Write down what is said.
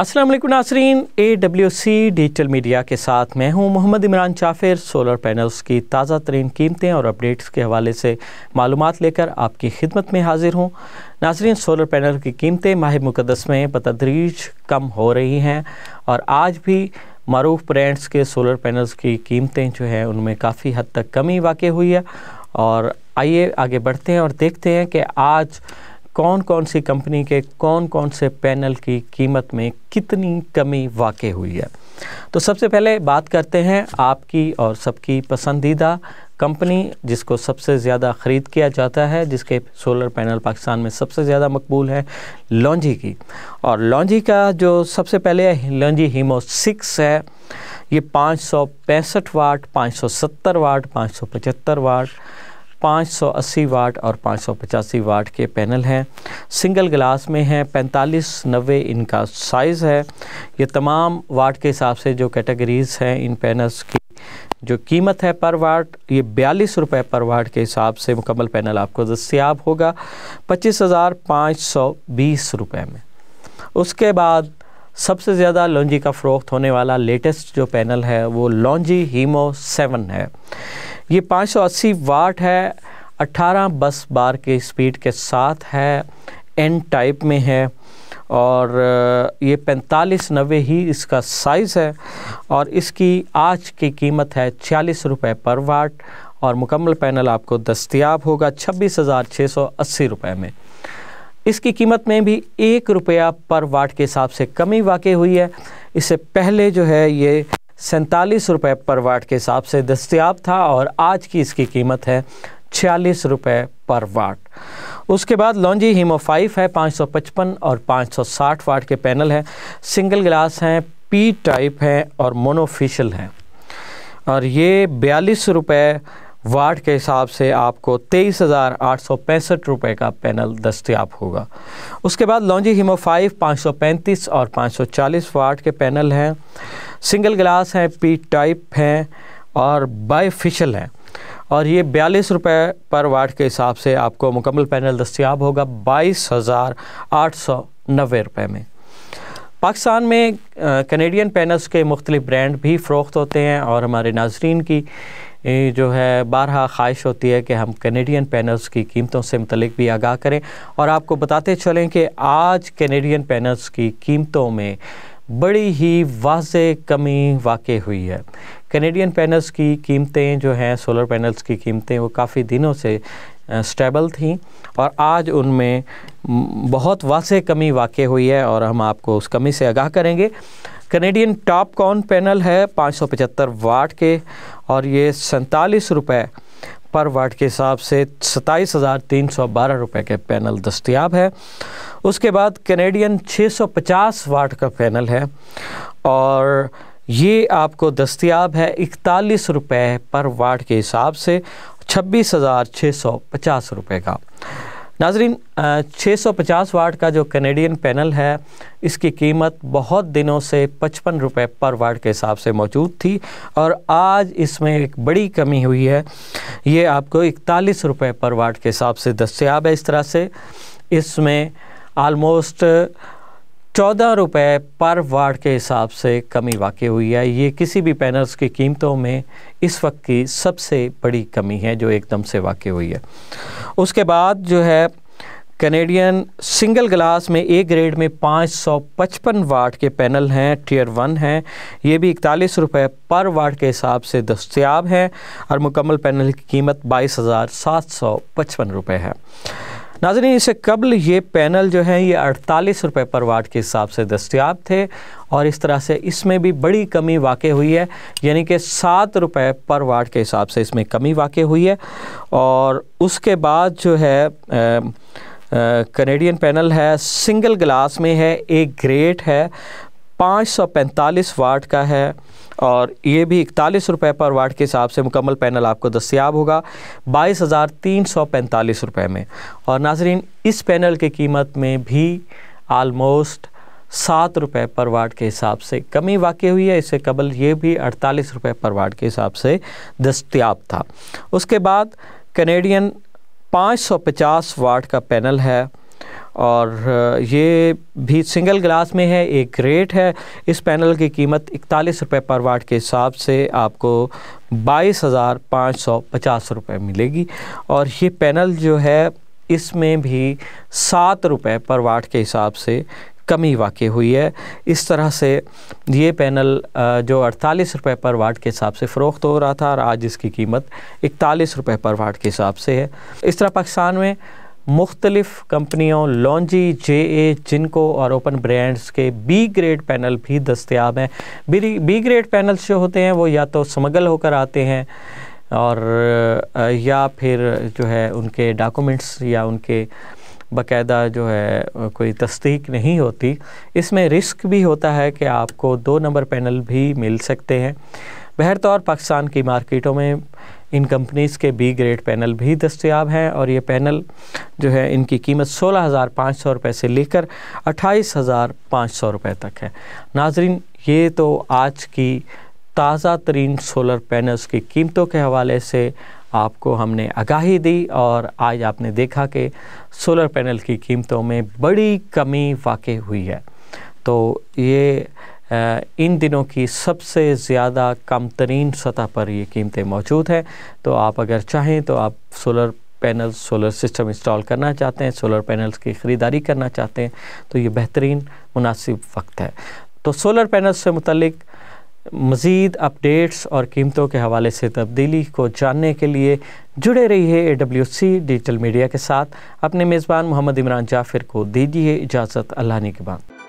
Aslam Nasreen A W C digital media के साथ मैं हूं मोहम्मद इमरान चाफिर सोलर पैनल्स की ताज़ा तरीन कीमतें और अपडेट्स के हवाले से मालूम लेकर आपकी खिदमत में हाजिर हूं नासरीन सोलर पैनल की कीमतें माह मुकदस में बतदरीज कम हो रही हैं और आज भी मरूफ ब्रांड्स के सोलर पैनल्स की कीमतें जो हैं उनमें काफ़ी हद तक कमी वाक़ हुई है और आइए आगे बढ़ते हैं और देखते हैं कि आज कौन कौन सी कंपनी के कौन कौन से पैनल की कीमत में कितनी कमी वाक़ हुई है तो सबसे पहले बात करते हैं आपकी और सबकी पसंदीदा कंपनी जिसको सबसे ज़्यादा ख़रीद किया जाता है जिसके सोलर पैनल पाकिस्तान में सबसे ज़्यादा मकबूल है लॉन्जी की और लॉन्जी का जो सबसे पहले लॉन्जी हीमो सिक्स है ये पाँच वाट सत्तर वाट पचहत्तर वाट 580 वाट और 585 वाट के पैनल हैं सिंगल ग्लास में हैं पैंतालीस नबे इनका साइज़ है ये तमाम वाट के हिसाब से जो कैटेगरीज़ हैं इन पैनल्स की जो कीमत है पर वाट ये बयालीस रुपये पर वाट के हिसाब से मुकम्मल पैनल आपको दस्याब होगा पच्चीस हज़ार पाँच सौ बीस रुपये में उसके बाद सबसे ज़्यादा लॉन्जी का फ़रोख्त होने वाला लेटेस्ट जो पैनल है वो लॉन्जी हीमो सेवन है ये 580 वाट है 18 बस बार के स्पीड के साथ है एन टाइप में है और ये पैंतालीस नबे ही इसका साइज़ है और इसकी आज की कीमत है छियालीस रुपये पर वाट और मुकम्मल पैनल आपको दस्तियाब होगा छब्बीस हज़ार छः सौ अस्सी रुपये में इसकी कीमत में भी एक रुपया पर वाट के हिसाब से कमी वाकई हुई है इससे पहले जो है ये सैंतालीस रुपये पर वाट के हिसाब से दस्तियाब था और आज की इसकी कीमत है छियालीस रुपये पर वाट उसके बाद लॉन्जी हीमो फाइव है 555 और 560 वाट के पैनल हैं सिंगल ग्लास हैं पी टाइप हैं और मोनोफिशल हैं और ये बयालीस रुपये वाट के हिसाब से आपको तेईस हज़ार आठ सौ पैंसठ रुपये का पैनल दस्तियाब होगा उसके बाद लॉन्जी हीमो फाइव पाँच सौ पैंतीस और पाँच सौ चालीस वाट के पैनल हैं सिंगल ग्लास हैं पी टाइप हैं और बाईफिशल हैं और ये बयालीस रुपये पर वाट के हिसाब से आपको मुकम्मल पैनल दस्तियाब होगा बाईस हज़ार आठ सौ नबे रुपये में पाकिस्तान में कनेडियन पैनल्स के मुख्तलिफ ब्रांड भी फ़रोख्त होते हैं और हमारे नाजरीन की जो है बारहा ख्वाहिश होती है कि हम कैनेडियन पैनल्स की कीमतों से मतलब भी आगाह करें और आपको बताते चलें कि आज कैनेडियन पैनल्स की कीमतों में बड़ी ही वाज कमी वाक़ हुई है कैनेडियन पैनल्स की कीमतें जो हैं सोलर पैनल्स की कीमतें वो काफ़ी दिनों से स्टेबल थी और आज उनमें बहुत वाज कमी वाक़ हुई है और हम आपको उस कमी से आगाह करेंगे कनेडियन टॉप कॉर्न पैनल है पाँच वाट के और ये सैंतालीस रुपये पर वाट के हिसाब से सताईस हज़ार तीन सौ बारह रुपये के पैनल दस्तियाब है उसके बाद कनेडियन 650 वाट का पैनल है और ये आपको दस्तियाब है इकतालीस रुपये पर वाट के हिसाब से छब्बीस हज़ार छः सौ पचास रुपये का नाजरीन 650 वाट का जो कनेडियन पैनल है इसकी कीमत बहुत दिनों से पचपन रुपये पर वाट के हिसाब से मौजूद थी और आज इसमें एक बड़ी कमी हुई है ये आपको इकतालीस रुपये पर वाट के हिसाब से दस्याब है इस तरह से इसमें आलमोस्ट चौदह रुपये पर वाट के हिसाब से कमी वाक़ हुई है ये किसी भी पैनल्स की कीमतों में इस वक्त की सबसे बड़ी कमी है जो एकदम से वाक़ हुई है उसके बाद जो है कनेडियन सिंगल ग्लास में ए ग्रेड में 555 वाट के पैनल हैं टीयर वन हैं ये भी इकतालीस रुपये पर वाट के हिसाब से दस्तियाब हैं और मुकम्मल पैनल की कीमत बाईस हज़ार सात सौ पचपन रुपये है नाजरीन इससे कबल ये पैनल जो है ये अड़तालीस रुपये पर वाट के हिसाब से दस्तियाब थे और इस तरह से इसमें भी बड़ी कमी वाक़ हुई है यानी कि सात रुपये पर वाट के हिसाब से इसमें कमी वाक़ हुई है और उसके बाद जो है कनेडियन पैनल है सिंगल ग्लास में है एक ग्रेट है 545 वाट का है और ये भी इकतालीस रुपये पर वाट के हिसाब से मुकम्मल पैनल आपको दस्तियाब होगा बाईस हज़ार तीन सौ पैंतालीस रुपये में और नाजरीन इस पैनल की कीमत में भी आलमोस्ट सात रुपये पर वाट के हिसाब से कमी वाक़ हुई है इससे कबल ये भी अड़तालीस रुपये पर वाट के हिसाब से दस्तियाब था उसके बाद कनेडियन पाँच सौ पचास वाट का पैनल है और ये भी सिंगल ग्लास में है एक ग्रेट है इस पैनल की कीमत इकतालीस रुपये पर वाट के हिसाब से आपको बाईस हज़ार पाँच सौ पचास रुपये मिलेगी और ये पैनल जो है इसमें भी सात रुपये पर वाट के हिसाब से कमी वाक़ हुई है इस तरह से ये पैनल जो अड़तालीस रुपये पर वाट के हिसाब से फ़रोख्त हो रहा था और आज इसकी कीमत इकतालीस रुपये पर वाट के हिसाब से है इस तरह पाकिस्तान में मुख्तलिफ कंपनियों लॉन्जी जे ए जिनको और ओपन ब्रांड्स के बी ग्रेड पैनल भी दस्तियाब हैं बी बी ग्रेड पैनल्स जो होते हैं वो या तो स्मगल होकर आते हैं और या फिर जो है उनके डॉक्यूमेंट्स या उनके बाकायदा जो है कोई तस्दीक नहीं होती इसमें रिस्क भी होता है कि आपको दो नंबर पैनल भी मिल सकते हैं बहरतौर पाकिस्तान की मार्केटों में इन कंपनीज़ के बी ग्रेड पैनल भी दस्तियाब हैं और ये पैनल जो है इनकी कीमत सोलह हज़ार पाँच सौ रुपये से लेकर अट्ठाईस हज़ार पाँच सौ रुपये तक है नाजरीन ये तो आज की ताज़ा तरीन सोलर पैनल्स की कीमतों के हवाले से आपको हमने आगाही दी और आज आपने देखा कि सोलर पैनल की कीमतों में बड़ी कमी वाक़ हुई है तो ये इन दिनों की सबसे ज़्यादा कम तरीन सतह पर ये कीमतें मौजूद हैं तो आप अगर चाहें तो आप solar panel solar system install करना चाहते हैं सोलर पैनल्स की ख़रीदारी करना चाहते हैं तो ये बेहतरीन मुनासिब वक्त है तो सोलर पैनल से मुतलिक मज़ीद अपडेट्स और कीमतों के हवाले से तब्दीली को जानने के लिए जुड़े रहिए A W C digital media के साथ अपने मेज़बान मोहम्मद इमरान जाफिर को दीजिए इजाज़त अल्लाह ने के बाद